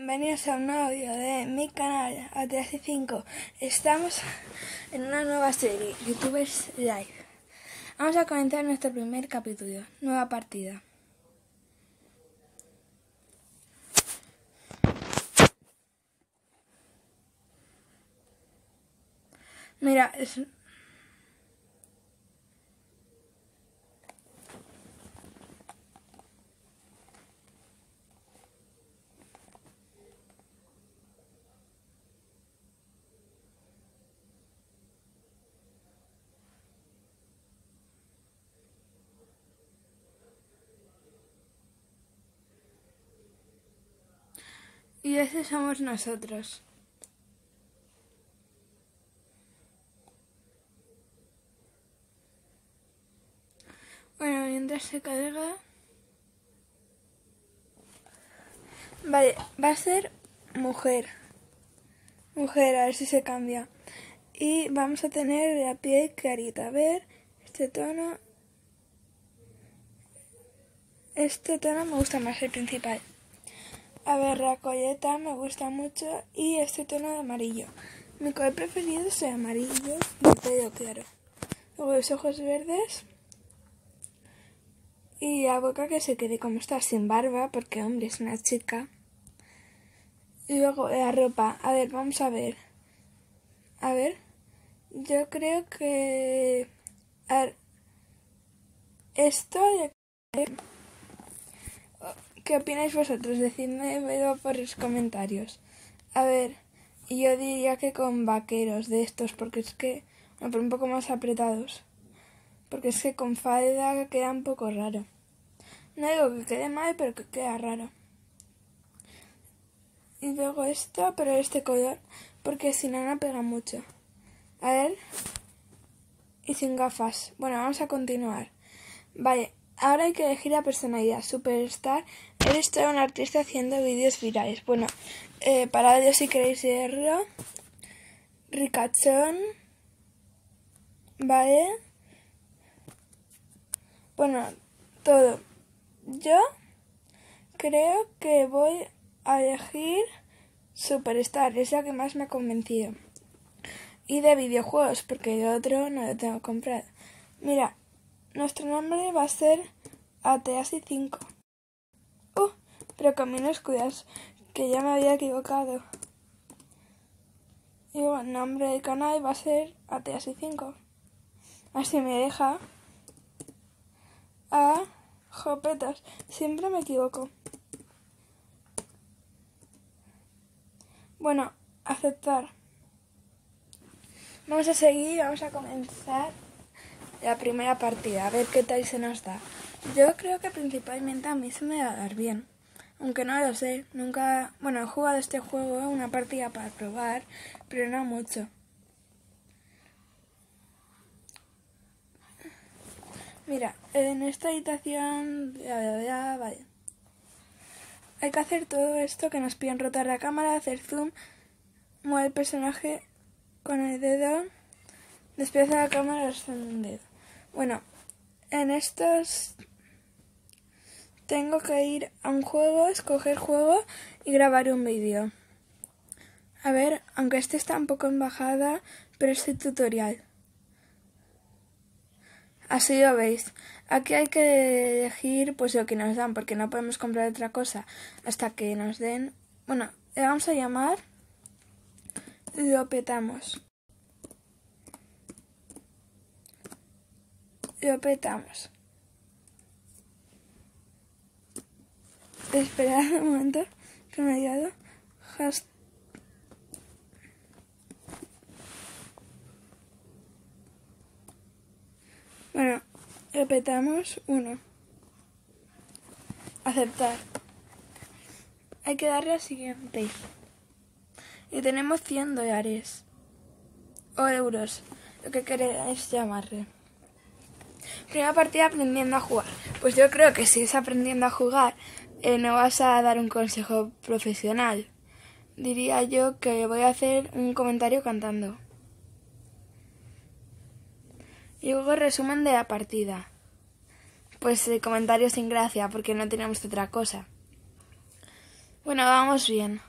Bienvenidos a un nuevo audio de mi canal ATS5. Estamos en una nueva serie, YouTubers Live. Vamos a comenzar nuestro primer capítulo, nueva partida. Mira, es Y ese somos nosotros. Bueno, mientras se carga... Vale, va a ser mujer. Mujer, a ver si se cambia. Y vamos a tener la piel clarita. A ver, este tono... Este tono me gusta más, el principal. A La colleta me gusta mucho y este tono de amarillo. Mi color preferido es el amarillo el pelo claro. Luego los ojos verdes y la boca que se quede como está, sin barba, porque hombre, es una chica. Y luego la ropa. A ver, vamos a ver. A ver. Yo creo que... A ver. Esto... ¿Qué opináis vosotros? Decidme por los comentarios. A ver, yo diría que con vaqueros de estos, porque es que, bueno, pero un poco más apretados. Porque es que con falda queda un poco raro. No digo que quede mal, pero que queda raro. Y luego esto, pero este color, porque si no, no pega mucho. A ver. Y sin gafas. Bueno, vamos a continuar. Vale, Ahora hay que elegir la personalidad. Superstar, eres todo un artista haciendo vídeos virales. Bueno, eh, para Dios si queréis verlo. Ricachón. Vale. Bueno, todo. Yo creo que voy a elegir Superstar. Es la que más me ha convencido. Y de videojuegos, porque el otro no lo tengo comprado. Mira, nuestro nombre va a ser Ateasi 5. ¡Uh! Pero camino cuidas, que ya me había equivocado. Y bueno, el nombre del canal va a ser y 5. Así me deja. A. Jopetas. Siempre me equivoco. Bueno, aceptar. Vamos a seguir, vamos a comenzar la primera partida, a ver qué tal se nos da. Yo creo que principalmente a mí se me va a dar bien. Aunque no lo sé, nunca... Bueno, he jugado este juego una partida para probar, pero no mucho. Mira, en esta habitación... Ya, ya, vale. Hay que hacer todo esto que nos piden rotar la cámara, hacer zoom, mover el personaje con el dedo, desplazar la cámara hacer un dedo. Bueno, en estos tengo que ir a un juego, escoger juego y grabar un vídeo. A ver, aunque este está un poco en bajada, pero este tutorial. Así lo veis. Aquí hay que elegir pues lo que nos dan, porque no podemos comprar otra cosa hasta que nos den... Bueno, le vamos a llamar... Lo petamos. lo apretamos. Esperad un momento que me ha llegado. Bueno, repetamos uno. Aceptar. Hay que darle al siguiente. Y tenemos 100 dólares. O euros, lo que queráis llamarle. Primera partida aprendiendo a jugar. Pues yo creo que si es aprendiendo a jugar, eh, no vas a dar un consejo profesional. Diría yo que voy a hacer un comentario cantando. Y luego resumen de la partida. Pues el eh, comentario sin gracia, porque no tenemos otra cosa. Bueno, vamos bien.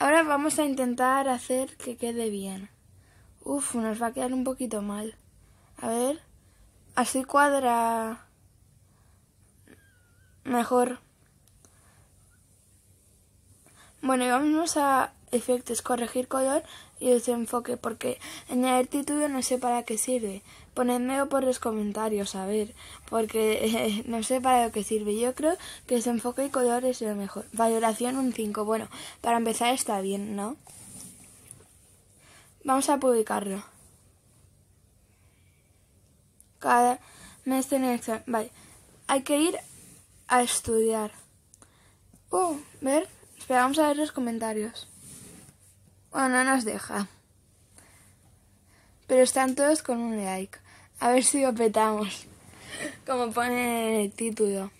Ahora vamos a intentar hacer que quede bien. Uf, nos va a quedar un poquito mal. A ver. Así cuadra mejor. Bueno, y vamos a efectos, corregir color y desenfoque, porque añadir título no sé para qué sirve. Ponedmelo por los comentarios, a ver, porque eh, no sé para lo que sirve. Yo creo que desenfoque y color es lo mejor. Valoración un 5, bueno, para empezar está bien, ¿no? Vamos a publicarlo cada mes tenía Vale, hay que ir a estudiar. Uh, ver, esperamos vamos a ver los comentarios. Bueno, no nos deja. Pero están todos con un like. A ver si lo petamos. Como pone el título.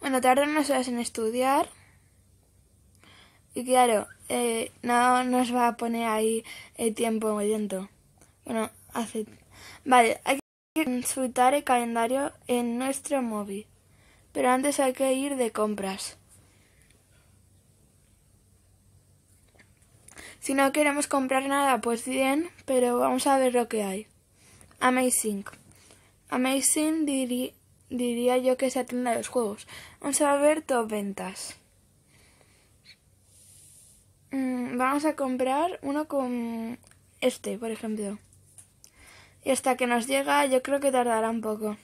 Bueno, tardan unas horas en estudiar. Y claro, eh, no nos va a poner ahí el tiempo muy lento. Bueno, hace Vale, hay que consultar el calendario en nuestro móvil. Pero antes hay que ir de compras. Si no queremos comprar nada, pues bien, pero vamos a ver lo que hay. Amazing. Amazing diría yo que se atiende a los juegos. Vamos a ver top ventas. Mm, vamos a comprar uno con este, por ejemplo. Y hasta que nos llega, yo creo que tardará un poco.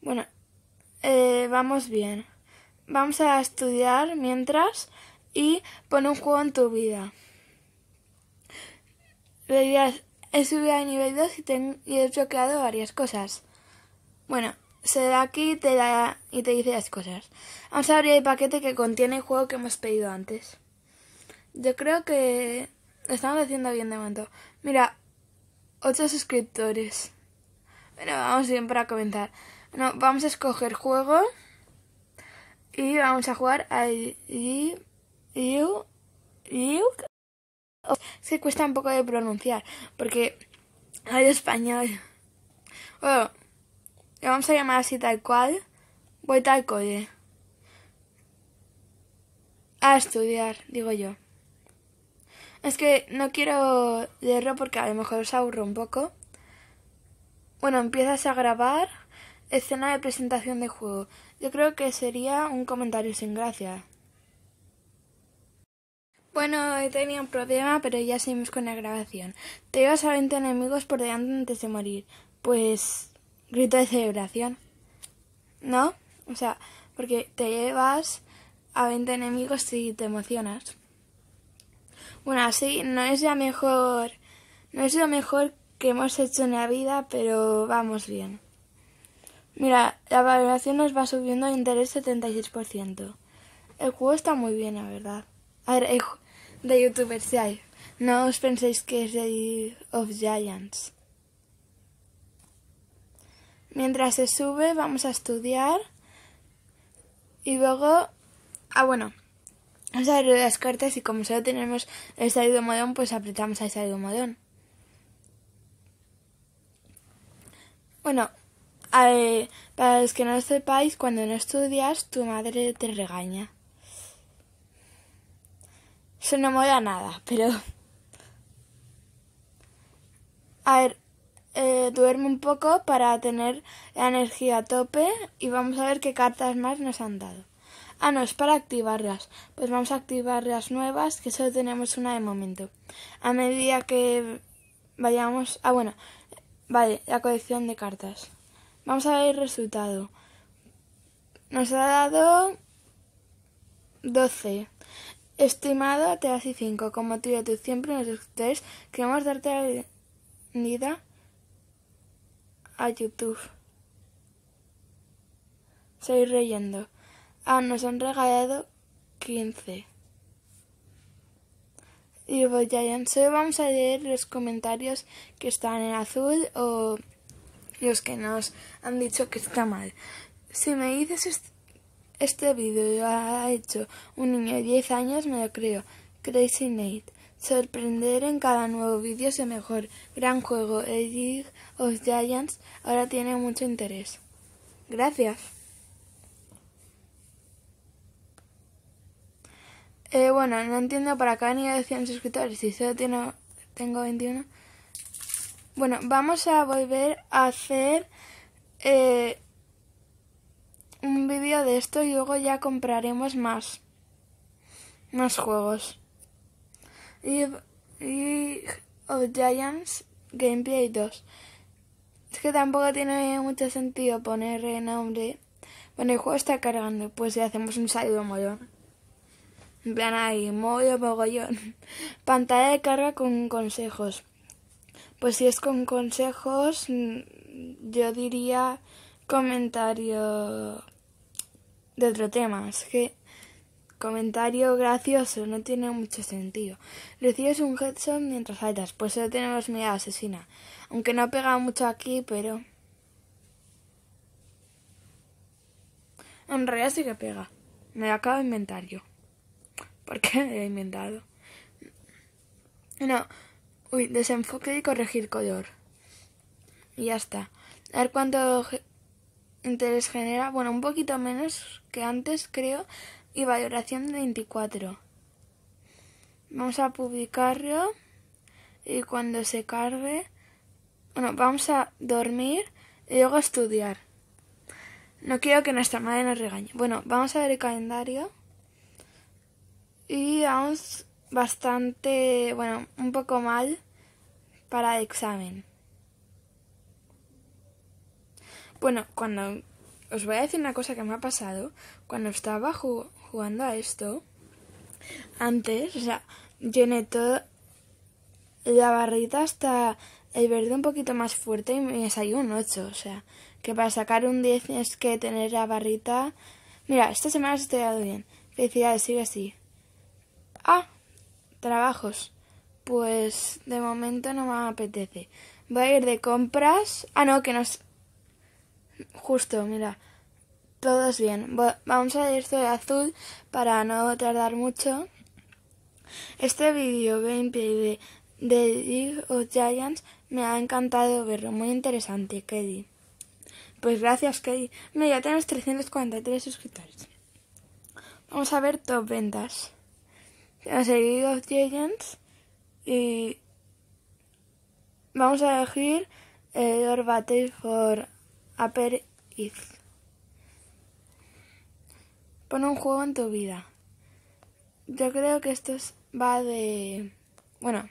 Bueno, eh, vamos bien. Vamos a estudiar mientras y pon un juego en tu vida. Verías. he subido a nivel 2 y, he bloqueado varias cosas. Bueno, se da aquí te, da, y te dice las cosas. Vamos a abrir el paquete que contiene el juego que hemos pedido antes. Yo creo que Estamos haciendo bien de momento. Mira, 8 suscriptores. Bueno, vamos bien para comenzar. Bueno, vamos a escoger juego. Y vamos a jugar a y Es que cuesta un poco de pronunciar. Porque hay español. Bueno, le vamos a llamar así tal cual. Voy tal cual. A estudiar, digo yo. Es que no quiero leerlo porque a lo mejor os aburro un poco. Bueno, empiezas a grabar escena de presentación de juego. Yo creo que sería un comentario sin gracia. Bueno, he tenido un problema, pero ya seguimos con la grabación. Te llevas a 20 enemigos por delante antes de morir. Pues. grito de celebración. ¿No? O sea, porque te llevas a 20 enemigos si te emocionas. Bueno, así no es la mejor, no es lo mejor que hemos hecho en la vida, pero vamos bien. Mira, la valoración nos va subiendo de interés 76%. El juego está muy bien, la verdad. A ver, de youtubers, si hay. No os penséis que es de of Giants. Mientras se sube, vamos a estudiar. Y luego. Ah, bueno. Vamos a ver las cartas y como solo tenemos el este salido modón, pues apretamos el salido modón. Bueno, para los que no lo sepáis, cuando no estudias, tu madre te regaña. Eso no a nada, pero... A ver, eh, duerme un poco para tener la energía a tope y vamos a ver qué cartas más nos han dado. Ah, no, es para activarlas. Pues vamos a activar las nuevas, que solo tenemos una de momento. A medida que vayamos... Ah, bueno. Vale, la colección de cartas. Vamos a ver el resultado. Nos ha dado 12. Estimado, te das y 5. Como tú y tú siempre nos tres, queremos darte la bienvenida a YouTube. Seguir leyendo. Ah, nos han regalado 15. Y voy Giants, hoy vamos a leer los comentarios que están en azul o los que nos han dicho que está mal. Si me dices este, este vídeo lo ha hecho un niño de 10 años, me lo creo. Crazy Nate. Sorprender en cada nuevo vídeo es mejor. Gran juego. El League of Giants ahora tiene mucho interés. Gracias. Eh, bueno, no entiendo para acá ni de 100 suscriptores Si solo tengo, tengo 21. Bueno, vamos a volver a hacer eh, un vídeo de esto y luego ya compraremos más. Más juegos. League, of Giants Gameplay 2. Es que tampoco tiene mucho sentido poner nombre. Bueno, el juego está cargando, pues ya hacemos un saludo molón. En plan, ahí, modo mogollón. Pantalla de carga con consejos. Pues si es con consejos, mm, yo diría comentario de otro tema. Es que comentario gracioso no tiene mucho sentido. Recibes un headshot mientras saltas, pues eso tenemos mirada asesina. Aunque no pega mucho aquí, pero... En realidad sí que pega. Me acabo de inventar yo porque he inventado. No, uy, desenfoque y corregir color. Y ya está. A ver cuánto interés genera. Bueno, un poquito menos que antes, creo. Y valoración de 24. Vamos a publicarlo. Y cuando se cargue. Bueno, vamos a dormir y luego a estudiar. No quiero que nuestra madre nos regañe. Bueno, vamos a ver el calendario y vamos bastante, bueno, un poco mal para el examen. Bueno, cuando os voy a decir una cosa que me ha pasado, cuando estaba jugando a esto, antes, o sea, llené toda la barrita hasta el verde un poquito más fuerte y me salió un 8, o sea, que para sacar un 10 tienes que tener la barrita. Mira, esta semana se ha estudiado bien. Felicidades, sigue así. Ah, trabajos. Pues de momento no me apetece. Voy a ir de compras. Ah, no, que nos... Justo, mira. es bien. Vamos a ir de azul para no tardar mucho. Este vídeo gameplay de, de League of Giants me ha encantado verlo. Muy interesante, Kelly. Pues gracias, Kelly. Mira, ya tenemos 343 suscriptores. Vamos a ver top ventas a seguir y vamos a elegir eh, Battle for Upper East. Pon un juego en tu vida. Yo creo que esto va de... Bueno,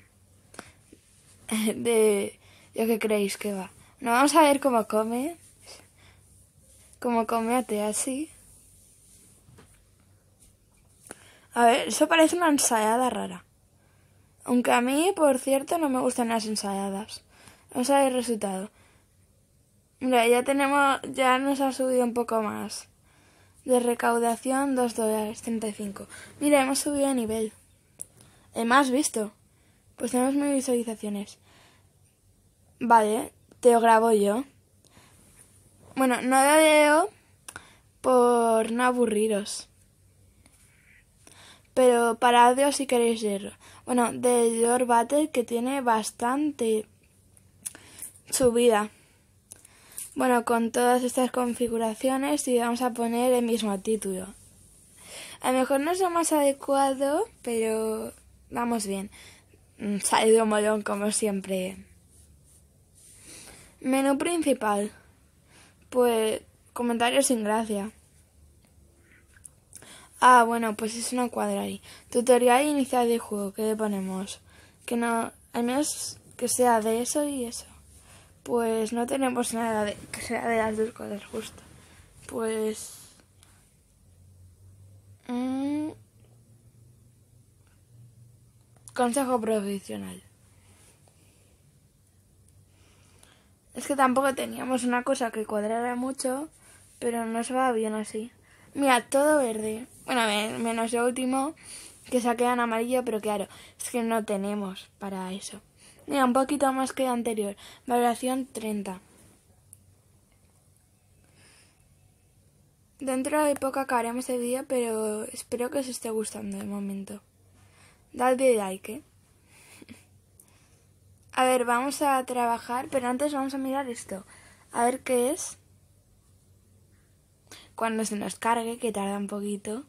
de... ¿Yo qué creéis que va? No, vamos a ver cómo come. Cómo come así. A ver, eso parece una ensayada rara. Aunque a mí, por cierto, no me gustan las ensayadas. Vamos a ver el resultado. Mira, ya tenemos, ya nos ha subido un poco más. De recaudación, 2 dólares 35. Mira, hemos subido de nivel. ¿Hemos eh, más visto. Pues tenemos muy visualizaciones. Vale, te lo grabo yo. Bueno, no lo veo por no aburriros pero para audio si queréis verlo. Bueno, de George Battle que tiene bastante subida. Bueno, con todas estas configuraciones y vamos a poner el mismo título. A lo mejor no es lo más adecuado, pero vamos bien. Mm, Salido molón como siempre. Menú principal. Pues comentarios sin gracia. Ah, bueno, pues es una cuadra ahí. Tutorial inicial de juego, ¿qué le ponemos? Que no, al menos que sea de eso y eso. Pues no tenemos nada de, que sea de las dos cosas justo. Pues... Mm, consejo profesional. Es que tampoco teníamos una cosa que cuadrara mucho, pero no se va bien así. Mira, todo verde. Bueno, menos lo último, que se en amarillo, pero claro, es que no tenemos para eso. Mira, un poquito más que el anterior. Valoración 30. Dentro de poco acabaremos el vídeo, pero espero que os esté gustando de momento. Dadle like, ¿eh? A ver, vamos a trabajar, pero antes vamos a mirar esto. A ver qué es. Cuando se nos cargue, que tarda un poquito.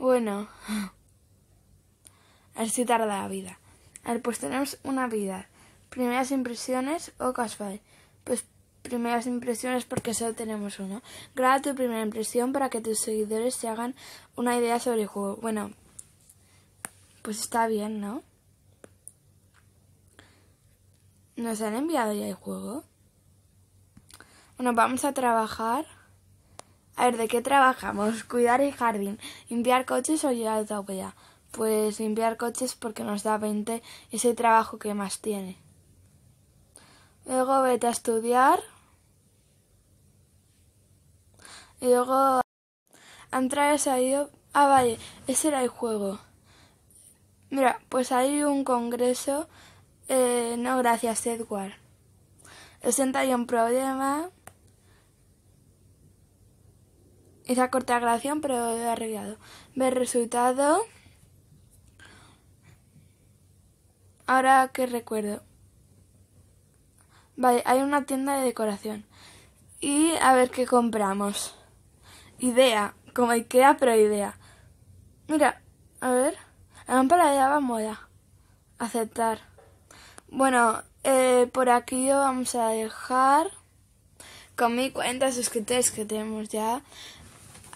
Bueno, si tarda la vida. A ver, pues tenemos una vida. Primeras impresiones o casual. Pues primeras impresiones porque solo tenemos uno Graba tu primera impresión para que tus seguidores se hagan una idea sobre el juego. Bueno, pues está bien, ¿no? ¿Nos han enviado ya el juego? Bueno, vamos a trabajar. A ver, ¿de qué trabajamos? Cuidar el jardín, limpiar coches o llegar a la Pues limpiar coches porque nos da 20 ese trabajo que más tiene. Luego vete a estudiar. Y luego entrar y Ah, vale, ese era el juego. Mira, pues hay un congreso. Eh, no, gracias, Edward. un problema. Esa corta grabación, pero he arreglado. Ver resultado. Ahora que recuerdo. Vale, hay una tienda de decoración. Y a ver qué compramos. Idea, como Ikea, pero idea. Mira, a ver. La lámpara de lava mola. Aceptar. Bueno, eh, por aquí lo vamos a dejar con mi cuenta suscriptores que tenemos ya.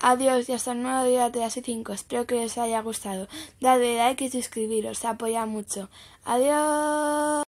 Adiós y hasta el nuevo día de las 5. Espero que os haya gustado. Dadle like y suscribiros. Se apoya mucho. Adiós.